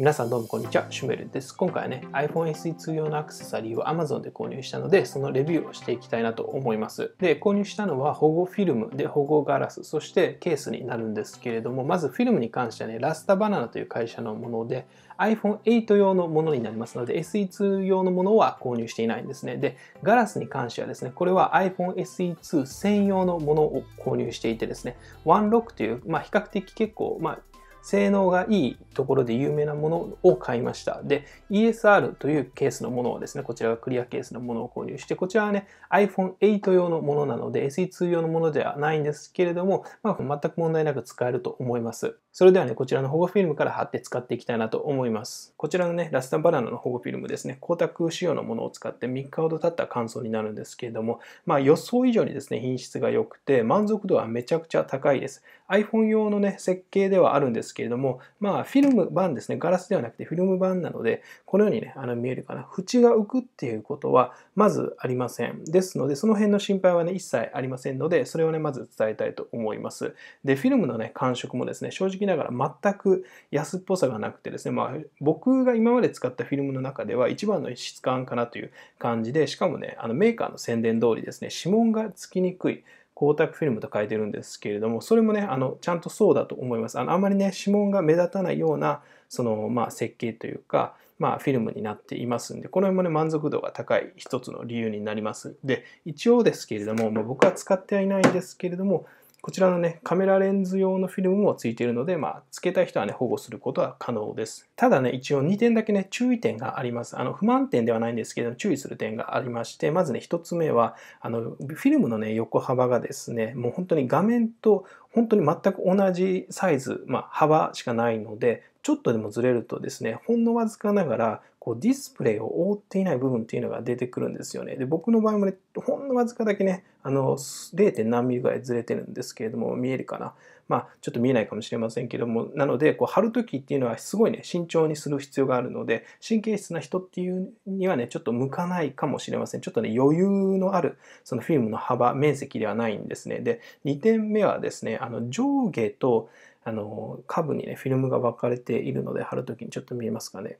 皆さんどうもこんにちは、シュメルです。今回はね、iPhone SE2 用のアクセサリーを Amazon で購入したので、そのレビューをしていきたいなと思います。で、購入したのは保護フィルムで保護ガラス、そしてケースになるんですけれども、まずフィルムに関してはね、ラスタバナナという会社のもので、iPhone8 用のものになりますので、SE2 用のものは購入していないんですね。で、ガラスに関してはですね、これは iPhone SE2 専用のものを購入していてですね、OneLock という、まあ、比較的結構、まあ、性能がいいところで有名なものを買いました。で、ESR というケースのものをですね、こちらがクリアケースのものを購入して、こちらはね、iPhone8 用のものなので、SE2 用のものではないんですけれども、まあ、全く問題なく使えると思います。それではね、こちらの保護フィルムから貼って使っていきたいなと思います。こちらのね、ラスタンバナナの保護フィルムですね、光沢仕様のものを使って3日ほど経った感想になるんですけれども、まあ、予想以上にですね、品質が良くて、満足度はめちゃくちゃ高いです。iPhone 用のね、設計ではあるんですけれども、まあ、フィルム版ですね、ガラスではなくてフィルム版なので、このようにね、あの見えるかな、縁が浮くっていうことは、まずありません。ですので、その辺の心配はね、一切ありませんので、それをね、まず伝えたいと思います。で、フィルムのね、感触もですね、正直ながら全く安っぽさがなくてですね、まあ、僕が今まで使ったフィルムの中では一番の質感かなという感じで、しかもね、あのメーカーの宣伝通りですね、指紋がつきにくい。光沢フィルムと書いてるんですけれども、それもね、あの、ちゃんとそうだと思います。あの、あまりね、指紋が目立たないような、その、まあ、設計というか、まあ、フィルムになっていますんで、この辺もね、満足度が高い一つの理由になります。で、一応ですけれども、まあ、僕は使ってはいないんですけれども、こちらのね、カメラレンズ用のフィルムも付いているので、まあ、つけたい人はね、保護することは可能です。ただね、一応2点だけね、注意点があります。あの、不満点ではないんですけど、注意する点がありまして、まずね、1つ目は、あの、フィルムのね、横幅がですね、もう本当に画面と本当に全く同じサイズ、まあ、幅しかないので、ちょっとでもずれるとですね、ほんのわずかながら、こうディスプレイを覆っていない部分っていうのが出てくるんですよね。で、僕の場合もね、ほんのわずかだけね、あの、0. 何ミリぐらいずれてるんですけれども、見えるかな。まあ、ちょっと見えないかもしれませんけども、なので、こう、貼るときっていうのはすごいね、慎重にする必要があるので、神経質な人っていうにはね、ちょっと向かないかもしれません。ちょっとね、余裕のある、そのフィルムの幅、面積ではないんですね。で、2点目はですね、あの、上下と、あの下部にねフィルムが分かれているので貼るときにちょっと見えますかね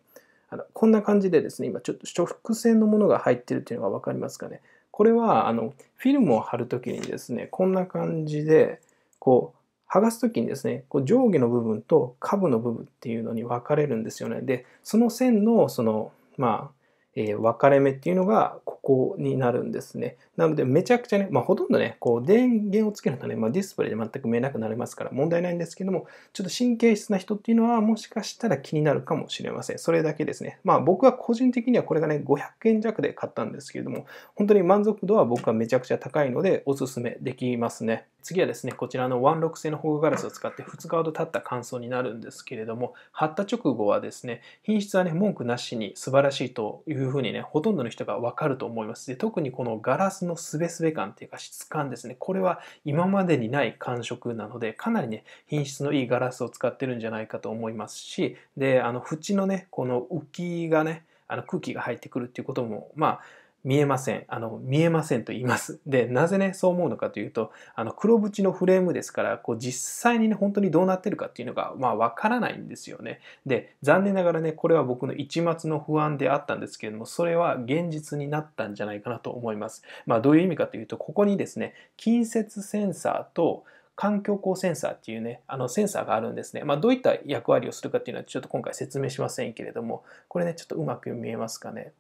あのこんな感じでですね今ちょっと直線のものが入ってるっていうのが分かりますかねこれはあのフィルムを貼るときにですねこんな感じでこう剥がすときにですねこう上下の部分と下部の部分っていうのに分かれるんですよねでその線のそのまあえー、分かれ目っていうのがここになるんですね。なのでめちゃくちゃね、まあ、ほとんどね、こう電源をつけるとね、まあ、ディスプレイで全く見えなくなりますから問題ないんですけども、ちょっと神経質な人っていうのはもしかしたら気になるかもしれません。それだけですね。まあ僕は個人的にはこれがね、500円弱で買ったんですけれども、本当に満足度は僕はめちゃくちゃ高いのでおすすめできますね。次はですね、こちらの16製の保護ガラスを使って2日ほど経った乾燥になるんですけれども、貼った直後はですね、品質はね、文句なしに素晴らしいというふうにね、ほとんどの人がわかると思います。で特にこのガラスのすべすべ感っていうか質感ですね、これは今までにない感触なので、かなりね、品質のいいガラスを使ってるんじゃないかと思いますし、で、あの、縁のね、この浮きがね、あの空気が入ってくるっていうことも、まあ、見えません。あの、見えませんと言います。で、なぜね、そう思うのかというと、あの、黒縁のフレームですから、こう、実際にね、本当にどうなってるかっていうのが、まあ、わからないんですよね。で、残念ながらね、これは僕の一末の不安であったんですけれども、それは現実になったんじゃないかなと思います。まあ、どういう意味かというと、ここにですね、近接センサーと、環境光センサーっていうね、あのセンサーがあるんですね。まあ、どういった役割をするかっていうのはちょっと今回説明しませんけれども、これね、ちょっとうまく見えますかね。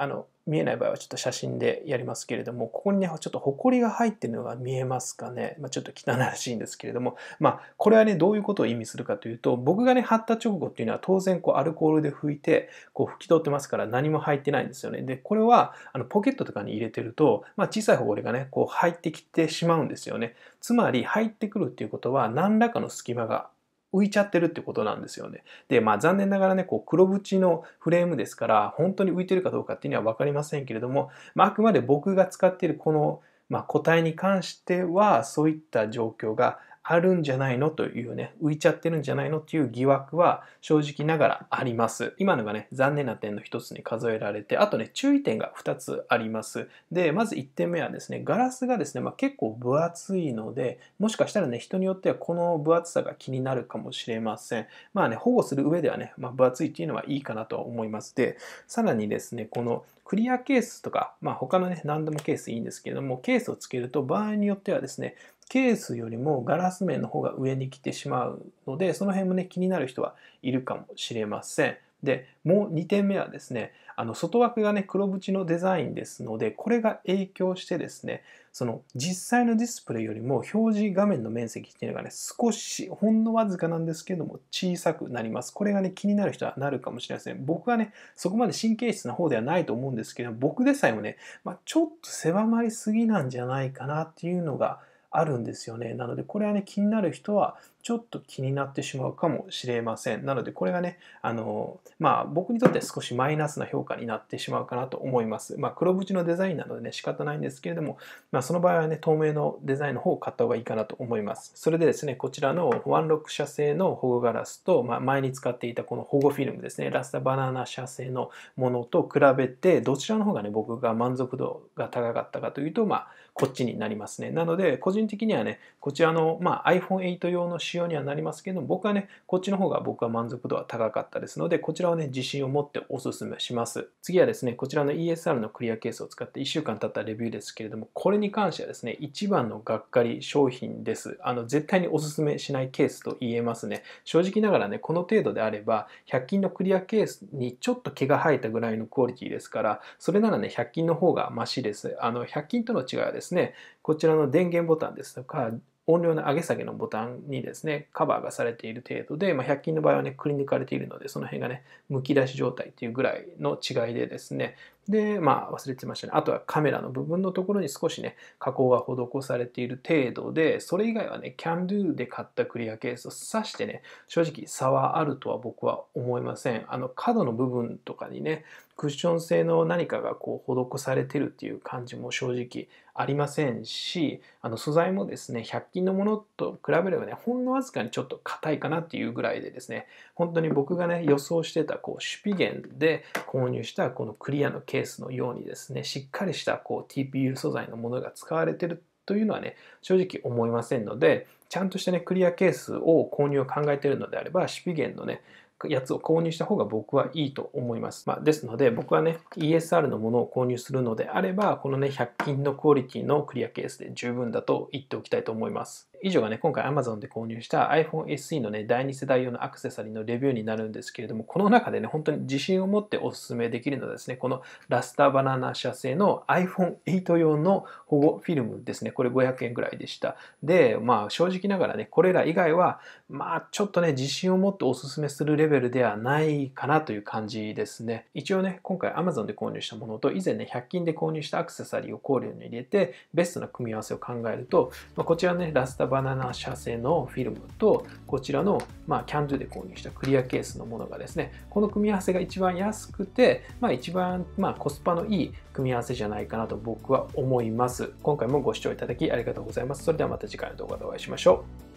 あの見えない場合はちょっと写真でやりますけれどもここにねちょっとホコリが入ってるのが見えますかね、まあ、ちょっと汚らしいんですけれどもまあこれはねどういうことを意味するかというと僕がね貼った直後っていうのは当然こうアルコールで拭いてこう拭き取ってますから何も入ってないんですよねでこれはあのポケットとかに入れてると、まあ、小さいホコリがねこう入ってきてしまうんですよねつまり入ってくるっていうことは何らかの隙間が浮いちゃってるってことなんですよね。で、まあ残念ながらね、こう黒縁のフレームですから、本当に浮いてるかどうかっていうのはわかりませんけれども、まああくまで僕が使っているこの、まあ、個体に関しては、そういった状況があるんじゃないのというね、浮いちゃってるんじゃないのていう疑惑は正直ながらあります。今のがね、残念な点の一つに数えられて、あとね、注意点が2つあります。で、まず1点目はですね、ガラスがですね、まあ、結構分厚いので、もしかしたらね、人によってはこの分厚さが気になるかもしれません。まあね、保護する上ではね、まあ、分厚いっていうのはいいかなと思います。で、さらにですね、このクリアケースとか、まあ、他のね、何でもケースいいんですけれども、ケースをつけると場合によってはですね、ケースよりもガラス面の方が上に来てしまうので、その辺もね、気になる人はいるかもしれません。で、もう2点目はですね、あの外枠がね、黒縁のデザインですので、これが影響してですね、その実際のディスプレイよりも表示画面の面積っていうのがね、少し、ほんのわずかなんですけども、小さくなります。これがね、気になる人はなるかもしれません。僕はね、そこまで神経質な方ではないと思うんですけど、僕でさえもね、まあ、ちょっと狭まりすぎなんじゃないかなっていうのが、あるんですよね。なのでこれはね気になる人はちょっと気になってしまうかもしれません。なので、これがね、あの、まあ、僕にとっては少しマイナスな評価になってしまうかなと思います。まあ、黒縁のデザインなのでね、仕方ないんですけれども、まあ、その場合はね、透明のデザインの方を買った方がいいかなと思います。それでですね、こちらのワンロック社製の保護ガラスと、まあ、前に使っていたこの保護フィルムですね、ラスタバナナ社製のものと比べて、どちらの方がね、僕が満足度が高かったかというと、まあ、こっちになりますね。なので、個人的にはね、こちらの、まあ、iPhone8 用の仕様にはなりますけど僕はね、こっちの方が僕は満足度は高かったですので、こちらをね、自信を持っておすすめします。次はですね、こちらの ESR のクリアケースを使って1週間経ったレビューですけれども、これに関してはですね、一番のがっかり商品です。あの、絶対におすすめしないケースと言えますね。正直ながらね、この程度であれば、100均のクリアケースにちょっと毛が生えたぐらいのクオリティですから、それならね、100均の方がマシです。あの、100均との違いはですね、こちらの電源ボタンですとか、音量の上げ下げのボタンにですね、カバーがされている程度で、まあ、100均の場合はね、くり抜かれているので、その辺がね、むき出し状態っていうぐらいの違いでですね、で、まあ、忘れてましたね。あとはカメラの部分のところに少しね、加工が施されている程度で、それ以外はね、CanDo で買ったクリアケースを指してね、正直差はあるとは僕は思いません。あの、角の部分とかにね、クッション性の何かがこう施されてるっていう感じも正直ありませんしあの素材もですね100均のものと比べればねほんのわずかにちょっと硬いかなっていうぐらいでですね本当に僕がね予想してたこうシュピゲンで購入したこのクリアのケースケースのようにですね、しっかりしたこう TPU 素材のものが使われてるというのはね、正直思いませんので、ちゃんとしたね、クリアケースを購入を考えているのであれば、シピゲンのね、やつを購入した方が僕はいいと思います。まあ、ですので僕はね ESR のものを購入するのであればこのね100均のクオリティのクリアケースで十分だと言っておきたいと思います。以上がね、今回 Amazon で購入した iPhone SE のね、第2世代用のアクセサリーのレビューになるんですけれども、この中でね、本当に自信を持ってお勧めできるのはですね、このラスターバナナ社製の iPhone8 用の保護フィルムですね、これ500円ぐらいでした。で、まあ正直ながらね、これら以外は、まあちょっとね、自信を持っておすすめするレベルではないかなという感じですね。一応ね、今回 Amazon で購入したものと、以前ね、100均で購入したアクセサリーを考慮に入れて、ベストな組み合わせを考えると、まあ、こちらね、ラスタバナナ社製のフィルムと、こちらの、まあ、キャンドゥで購入したクリアケースのものがですね、この組み合わせが一番安くて、まあ一番、まあ、コスパのいい組み合わせじゃないかなと僕は思います。今回もご視聴いただきありがとうございます。それではまた次回の動画でお会いしましょう。